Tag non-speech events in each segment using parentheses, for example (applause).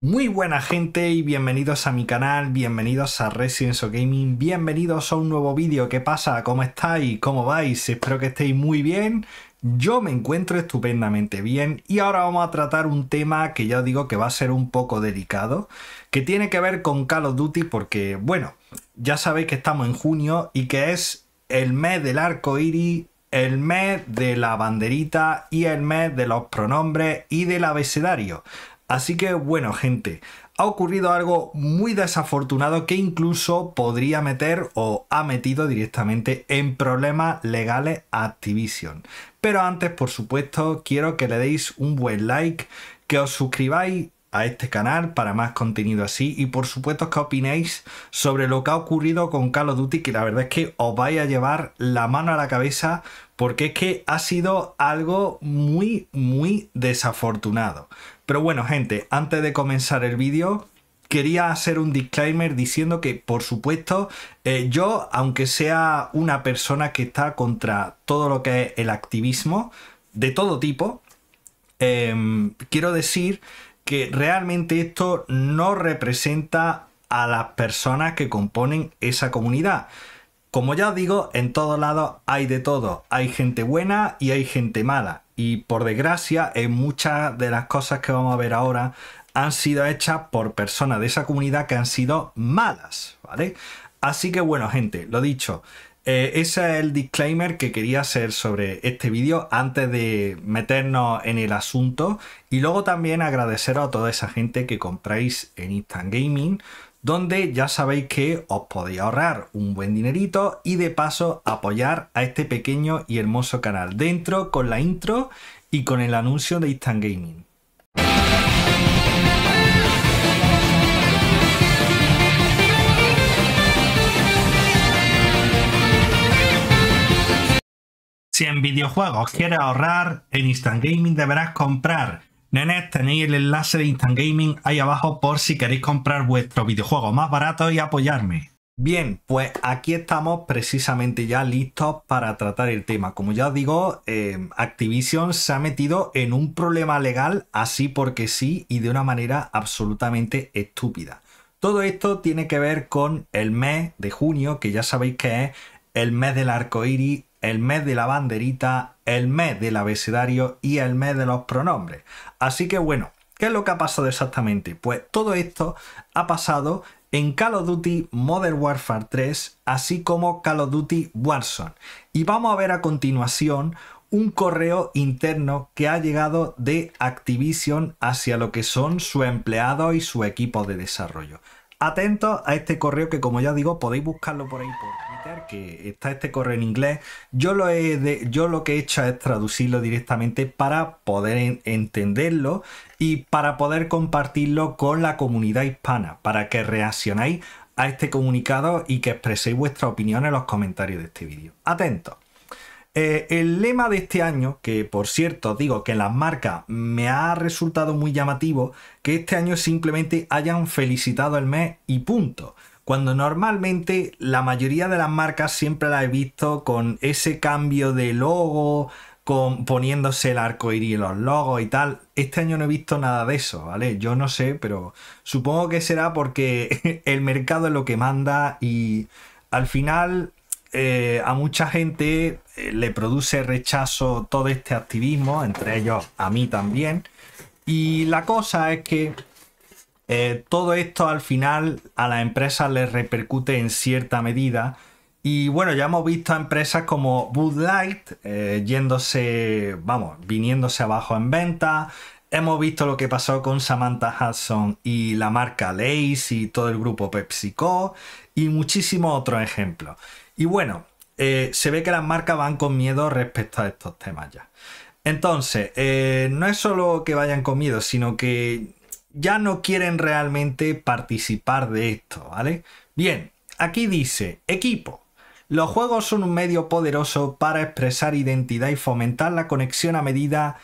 Muy buena gente y bienvenidos a mi canal, bienvenidos a Residence o Gaming, bienvenidos a un nuevo vídeo. ¿Qué pasa? ¿Cómo estáis? ¿Cómo vais? Espero que estéis muy bien. Yo me encuentro estupendamente bien y ahora vamos a tratar un tema que ya os digo que va a ser un poco delicado, que tiene que ver con Call of Duty porque, bueno, ya sabéis que estamos en junio y que es el mes del arco iris el mes de la banderita y el mes de los pronombres y del abecedario. Así que bueno gente, ha ocurrido algo muy desafortunado que incluso podría meter o ha metido directamente en problemas legales a Activision. Pero antes, por supuesto, quiero que le deis un buen like, que os suscribáis a este canal para más contenido así y por supuesto que opinéis sobre lo que ha ocurrido con Call of Duty que la verdad es que os vais a llevar la mano a la cabeza porque es que ha sido algo muy muy desafortunado pero bueno, gente, antes de comenzar el vídeo, quería hacer un disclaimer diciendo que, por supuesto, eh, yo, aunque sea una persona que está contra todo lo que es el activismo, de todo tipo, em, quiero decir que realmente esto no representa a las personas que componen esa comunidad. Como ya os digo, en todos lados hay de todo. Hay gente buena y hay gente mala. Y por desgracia, en eh, muchas de las cosas que vamos a ver ahora han sido hechas por personas de esa comunidad que han sido malas, ¿vale? Así que bueno, gente, lo dicho, eh, ese es el disclaimer que quería hacer sobre este vídeo antes de meternos en el asunto. Y luego también agradecer a toda esa gente que compráis en Instant Gaming donde ya sabéis que os podéis ahorrar un buen dinerito y de paso apoyar a este pequeño y hermoso canal. Dentro con la intro y con el anuncio de Instant Gaming. Si en videojuegos quieres ahorrar, en Instant Gaming deberás comprar Nenes, tenéis el enlace de Instant Gaming ahí abajo por si queréis comprar vuestro videojuego más barato y apoyarme. Bien, pues aquí estamos precisamente ya listos para tratar el tema. Como ya os digo, em, Activision se ha metido en un problema legal así porque sí y de una manera absolutamente estúpida. Todo esto tiene que ver con el mes de junio, que ya sabéis que es el mes del arco iris, el mes de la banderita, el mes del abecedario y el mes de los pronombres. Así que bueno, ¿qué es lo que ha pasado exactamente? Pues todo esto ha pasado en Call of Duty Modern Warfare 3, así como Call of Duty Warzone. Y vamos a ver a continuación un correo interno que ha llegado de Activision hacia lo que son su empleado y su equipo de desarrollo. Atentos a este correo que como ya digo podéis buscarlo por ahí. Por que está este correo en inglés. Yo lo, he yo lo que he hecho es traducirlo directamente para poder entenderlo y para poder compartirlo con la comunidad hispana, para que reaccionéis a este comunicado y que expreséis vuestra opinión en los comentarios de este vídeo. Atentos. Eh, el lema de este año, que por cierto digo que en las marcas me ha resultado muy llamativo, que este año simplemente hayan felicitado el mes y punto cuando normalmente la mayoría de las marcas siempre la he visto con ese cambio de logo, con, poniéndose el arco iris y los logos y tal. Este año no he visto nada de eso, ¿vale? Yo no sé, pero supongo que será porque (laughs) el mercado es lo que manda y al final eh, a mucha gente eh, le produce rechazo todo este activismo, entre ellos a mí también. Y la cosa es que eh, todo esto al final a las empresas les repercute en cierta medida. Y bueno, ya hemos visto a empresas como Bud Light eh, yéndose, vamos, viniéndose abajo en venta. Hemos visto lo que pasó con Samantha Hudson y la marca Lace y todo el grupo PepsiCo y muchísimos otros ejemplos. Y bueno, eh, se ve que las marcas van con miedo respecto a estos temas ya. Entonces, no es solo que vayan con miedo, sino que ya no quieren realmente participar de esto, ¿vale? Bien, aquí dice, equipo. Los juegos son un medio poderoso para expresar identidad y fomentar la conexión a medida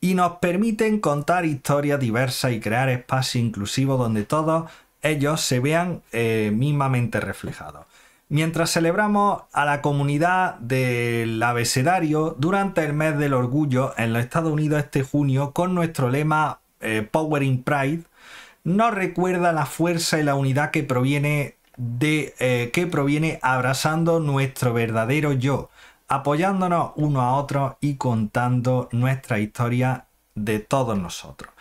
y nos permiten contar historias diversas y crear espacios inclusivos donde todos ellos se vean eh, mismamente reflejados. Mientras celebramos a la comunidad del abecedario durante el mes del orgullo en los Estados Unidos este junio con nuestro lema eh, Powering Pride, no recuerda la fuerza y la unidad que proviene de eh, proviene abrazando nuestro verdadero yo, apoyándonos uno a otro y contando nuestra historia de todos nosotros.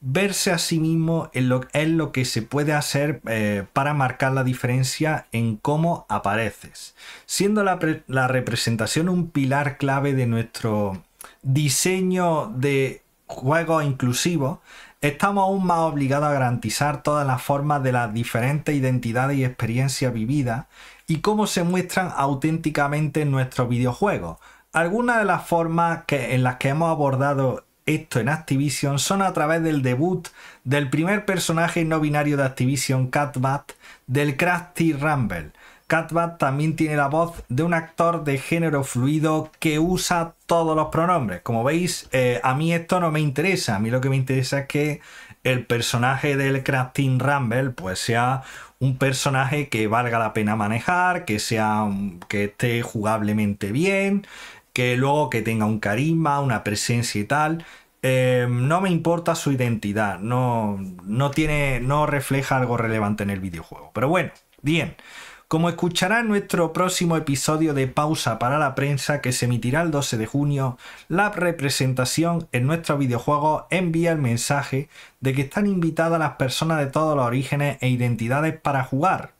Verse a sí mismo es lo, es lo que se puede hacer eh, para marcar la diferencia en cómo apareces, siendo la, la representación un pilar clave de nuestro diseño de juegos inclusivos, estamos aún más obligados a garantizar todas las formas de las diferentes identidades y experiencias vividas y cómo se muestran auténticamente en nuestros videojuegos. Algunas de las formas en las que hemos abordado esto en Activision son a través del debut del primer personaje no binario de Activision, Catbat, del Crafty Rumble Catbat también tiene la voz de un actor de género fluido que usa todos los pronombres. Como veis, eh, a mí esto no me interesa. A mí lo que me interesa es que el personaje del Crafting Rumble pues sea un personaje que valga la pena manejar, que sea que esté jugablemente bien, que luego que tenga un carisma, una presencia y tal. Eh, no me importa su identidad, no, no tiene, no refleja algo relevante en el videojuego. Pero bueno, bien. Como escucharán nuestro próximo episodio de Pausa para la Prensa que se emitirá el 12 de junio, la representación en nuestro videojuego envía el mensaje de que están invitadas las personas de todos los orígenes e identidades para jugar.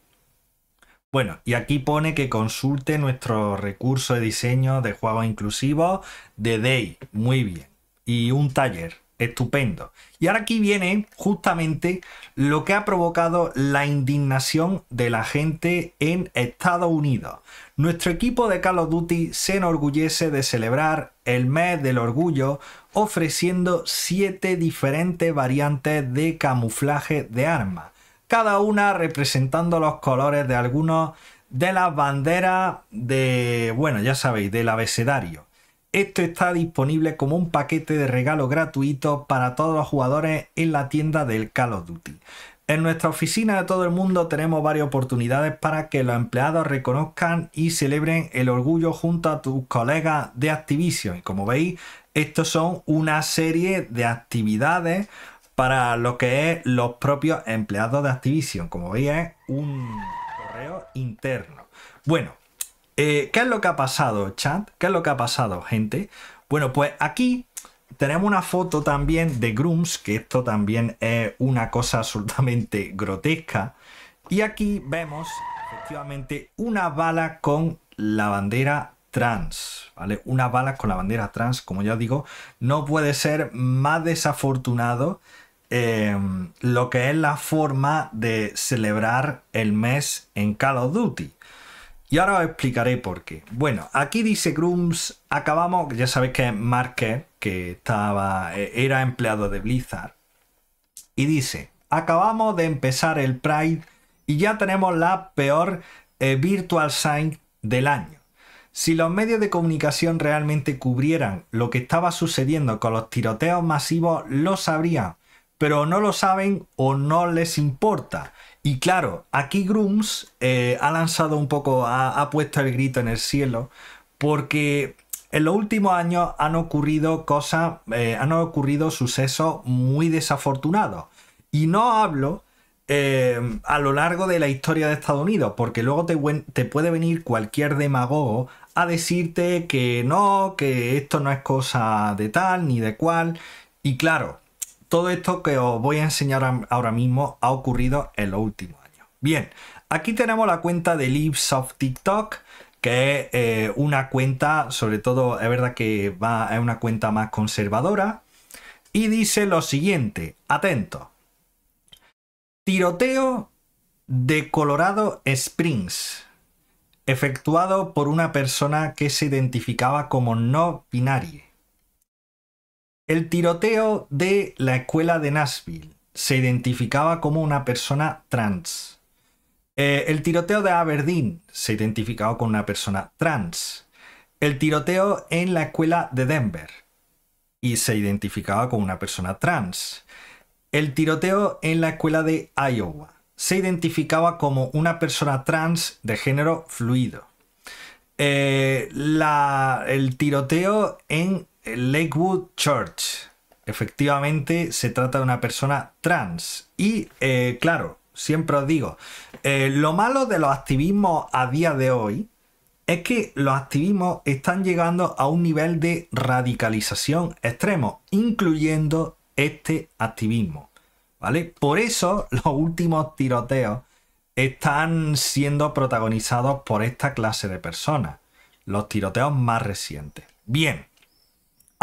Bueno, y aquí pone que consulte nuestro recurso de diseño de juegos inclusivos de Day. Muy bien. Y un taller. Estupendo. Y ahora aquí viene justamente lo que ha provocado la indignación de la gente en Estados Unidos. Nuestro equipo de Call of Duty se enorgullece de celebrar el mes del orgullo ofreciendo siete diferentes variantes de camuflaje de armas, cada una representando los colores de algunos de las banderas de, bueno, ya sabéis, del abecedario. Esto está disponible como un paquete de regalo gratuito para todos los jugadores en la tienda del Call of Duty. En nuestra oficina de todo el mundo tenemos varias oportunidades para que los empleados reconozcan y celebren el orgullo junto a tus colegas de Activision. Y como veis, estos son una serie de actividades para lo que es los propios empleados de Activision. Como veis, es un correo interno. Bueno, eh, ¿Qué es lo que ha pasado, chat? ¿Qué es lo que ha pasado, gente? Bueno, pues aquí tenemos una foto también de Grooms, que esto también es una cosa absolutamente (laughs) grotesca. Y aquí vemos efectivamente una bala con la bandera trans, ¿vale? Una bala con la bandera trans, como ya digo, no puede ser más desafortunado em, lo que es la forma de celebrar el mes en Call of Duty. Y ahora os explicaré por qué. Bueno, aquí dice Grooms, acabamos, ya sabéis que es Marquez, que estaba, e, era empleado de Blizzard. Y dice, acabamos de empezar el Pride y ya tenemos la peor eh, Virtual Sign del año. Si los medios de comunicación realmente cubrieran lo que estaba sucediendo con los tiroteos masivos, lo sabrían, pero no lo saben o no les importa. Y claro, aquí Grooms eh, ha lanzado un poco, ha, puesto el grito en el cielo, porque en los últimos años han ocurrido cosas, eh, han ocurrido sucesos muy desafortunados. Y no hablo eh, a lo largo de la historia de Estados Unidos, porque luego te, puede venir cualquier demagogo a decirte que no, que esto no es cosa de tal ni de cual. Y claro, todo esto que os voy a enseñar ahora mismo ha ocurrido en los últimos años. Bien, aquí tenemos la cuenta de Leaves of TikTok, que es eh, una cuenta, sobre todo, es verdad que va, es una cuenta más conservadora. Y dice lo siguiente, atento. Tiroteo de Colorado Springs, efectuado por una persona que se identificaba como no binaria el tiroteo de la escuela de Nashville se identificaba como una persona trans. Eh, el tiroteo de Aberdeen se identificaba como una persona trans. El tiroteo en la escuela de Denver y se identificaba como una persona trans. El tiroteo en la escuela de Iowa se identificaba como una persona trans de género fluido. Eh, el tiroteo en Lakewood Church. Efectivamente, se trata de una persona trans. Y eh, claro, siempre os digo, eh, lo malo de los activismos a día de hoy es que los activismos están llegando a un nivel de radicalización extremo, incluyendo este activismo. ¿Vale? Por eso (laughs) los últimos tiroteos están siendo protagonizados por esta clase de personas. Los tiroteos más recientes. Bien.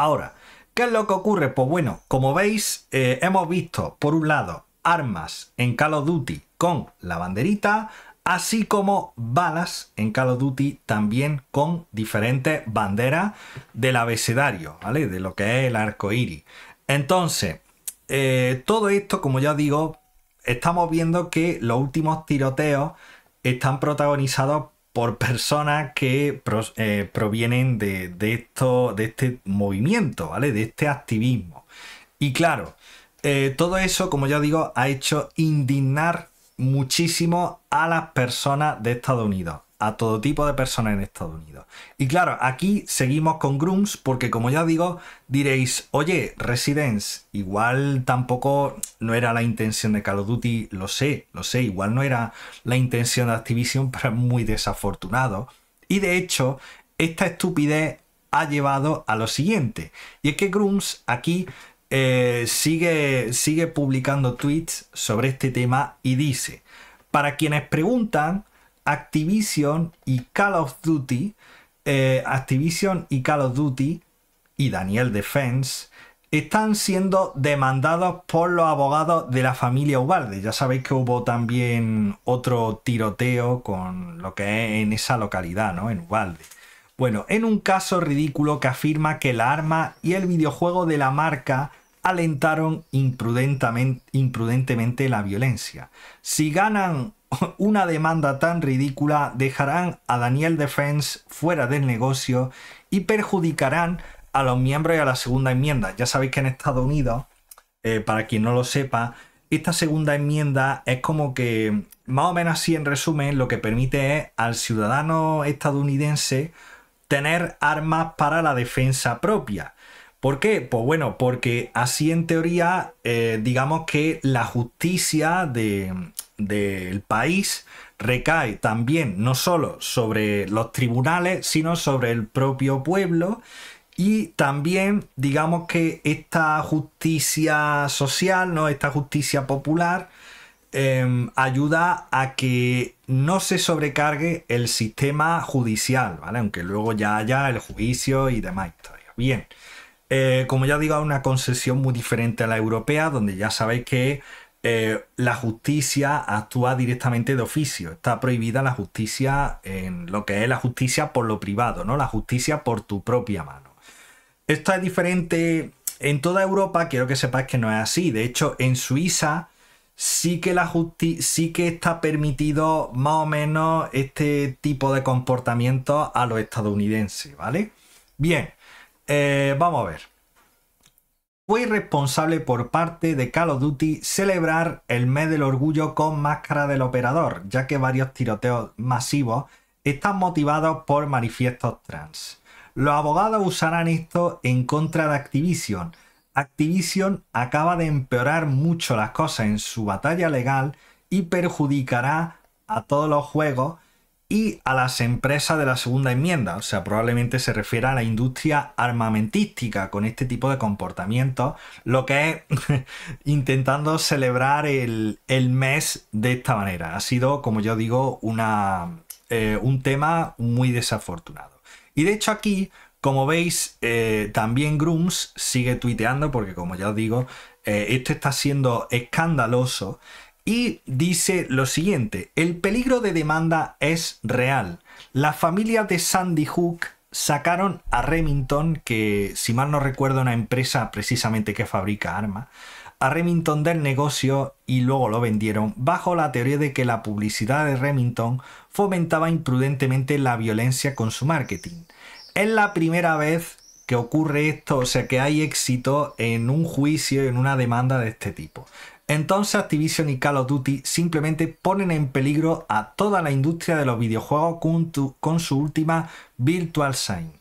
Ahora, ¿qué es lo que ocurre? Pues bueno, como veis, eh, hemos visto, por un lado, armas en Call of Duty con la banderita, así como balas en Call of Duty también con diferentes banderas del abecedario, ¿vale? De lo que es el arco iris. Entonces, eh, todo esto, como ya digo, estamos viendo que los últimos tiroteos están protagonizados por personas que eh, provienen de, esto, de este movimiento, ¿vale? De este activismo. Y claro, eh, todo eso, como ya digo, ha hecho indignar muchísimo a las personas de Estados Unidos a todo tipo de personas en Estados Unidos. Y claro, aquí seguimos con Grooms porque como ya digo, diréis, oye, Residence, igual tampoco no era la intención de Call of Duty, lo sé, lo sé, igual no era la intención de Activision, (laughs) pero es muy desafortunado. Y de hecho, esta estupidez ha llevado a lo siguiente. Y es que Grooms aquí eh, sigue, sigue publicando tweets sobre este tema y dice, para quienes preguntan, Activision y Call of Duty, eh, Activision y Call of Duty y Daniel Defense están siendo demandados por los abogados de la familia Ubalde. Ya sabéis que hubo también otro tiroteo con lo que es en esa localidad, ¿no? En Ubalde. Bueno, en un caso ridículo que afirma que la arma y el videojuego de la marca alentaron imprudentemente la violencia. Si ganan (laughs) una demanda tan ridícula dejarán a Daniel Defense fuera del negocio y perjudicarán a los miembros de a la segunda enmienda. Ya sabéis que en Estados Unidos, eh, para quien no lo sepa, esta segunda enmienda es como que, más o menos así en resumen, lo que permite es al ciudadano estadounidense tener armas para la defensa propia. ¿Por qué? Pues bueno, porque así en teoría, eh, digamos que la justicia de, del país recae también no solo sobre los tribunales, sino sobre el propio pueblo y también digamos que esta justicia social, ¿no? esta justicia popular, em, ayuda a que no se sobrecargue el sistema judicial, ¿vale? Aunque luego ya haya el juicio y demás Bien, eh, como ya digo, una concesión muy diferente a la europea, donde ya sabéis que eh, la justicia actúa directamente de oficio. Está prohibida la justicia en lo que es la justicia por lo privado, ¿no? La justicia por tu propia mano. Esto es diferente en toda Europa, quiero que sepas que no es así. De hecho, en Suiza sí que la sí que está permitido más o menos este tipo de comportamiento a los estadounidenses, ¿vale? Bien, eh, vamos a ver fue irresponsable por parte de Call of Duty celebrar el mes del orgullo con máscara del operador, ya que varios tiroteos masivos están motivados por manifiestos trans. Los abogados usarán esto en contra de Activision. Activision acaba de empeorar mucho las cosas en su batalla legal y perjudicará a todos los juegos y a las empresas de la segunda enmienda. O sea, probablemente se refiere a la industria armamentística con este tipo de comportamiento, lo que es (laughs) intentando celebrar el, mes de esta manera. Ha sido, como yo digo, una, eh, un tema muy desafortunado. Y de hecho aquí, como veis, eh, también Grooms sigue tuiteando porque, como ya os digo, eh, esto está siendo escandaloso y dice lo siguiente, el peligro de demanda es real. Las familias de Sandy Hook sacaron a Remington, que si mal no recuerdo una empresa precisamente que fabrica armas, a Remington del negocio y luego lo vendieron bajo la teoría de que la publicidad de Remington fomentaba imprudentemente la violencia con su marketing. Es la primera vez que ocurre esto, o sea que hay éxito en un juicio, en una demanda de este tipo. Entonces Activision y Call of Duty simplemente ponen en peligro a toda la industria de los videojuegos con, su última Virtual Sign.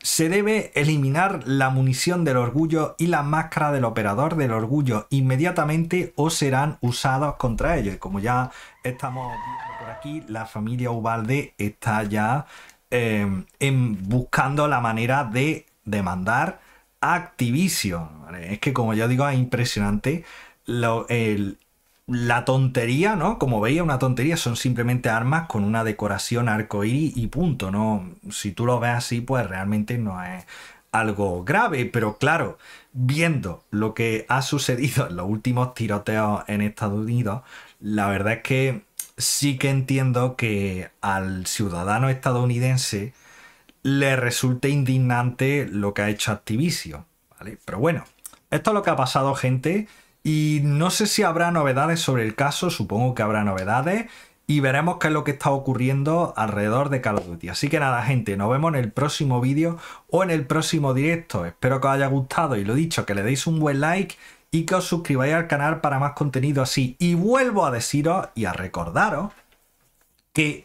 Se debe eliminar la munición del orgullo y la máscara del operador del orgullo inmediatamente o serán usados contra ellos. como ya estamos viendo por aquí, la familia Ubalde está ya em, em, buscando la manera de demandar Activision. Es que como ya digo, es impresionante el, la tontería, ¿no? Como veía, una tontería son simplemente armas con una decoración arcoíris y punto, ¿no? Si tú lo ves así, pues realmente no es algo grave, pero claro, viendo lo que ha sucedido en los últimos tiroteos en Estados Unidos, la verdad es que sí que entiendo que al ciudadano estadounidense le resulte indignante lo que ha hecho Activision, ¿vale? Pero bueno, esto es lo que ha pasado, gente. Y no sé si habrá novedades sobre el caso, supongo que habrá novedades. Y veremos qué es lo que está ocurriendo alrededor de Call of Duty. Así que nada, gente, nos vemos en el próximo vídeo o en el próximo directo. Espero que os haya gustado y lo dicho, que le deis un buen like y que os suscribáis al canal para más contenido así. Y vuelvo a deciros y a recordaros que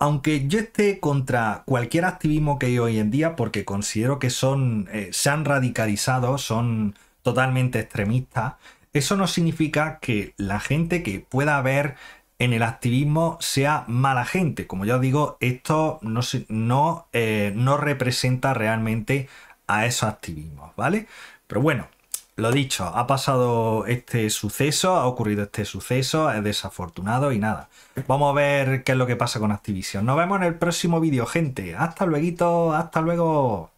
aunque yo esté contra cualquier activismo que hay hoy en día, porque considero que son, eh, se han radicalizado, son totalmente extremistas, eso no significa que la gente que pueda haber en el activismo sea mala gente. Como ya digo, esto no, no, eh, no representa realmente a esos activismos, ¿vale? Pero bueno, lo dicho, ha pasado este suceso, ha ocurrido este suceso, es desafortunado y nada. Vamos a ver qué es lo que pasa con Activision. Nos vemos en el próximo vídeo, gente. Hasta luego, hasta luego.